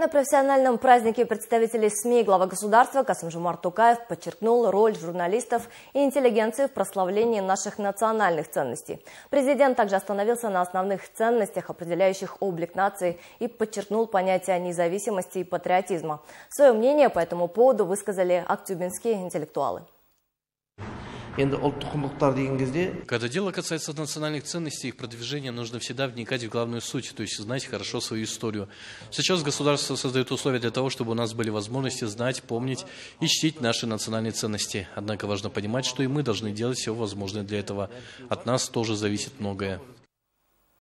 На профессиональном празднике представителей СМИ глава государства Касымжумар Тукаев подчеркнул роль журналистов и интеллигенции в прославлении наших национальных ценностей. Президент также остановился на основных ценностях, определяющих облик нации, и подчеркнул понятие независимости и патриотизма. Свое мнение по этому поводу высказали актюбинские интеллектуалы. Когда дело касается национальных ценностей, и их продвижения, нужно всегда вникать в главную суть, то есть знать хорошо свою историю. Сейчас государство создает условия для того, чтобы у нас были возможности знать, помнить и чтить наши национальные ценности. Однако важно понимать, что и мы должны делать все возможное для этого. От нас тоже зависит многое.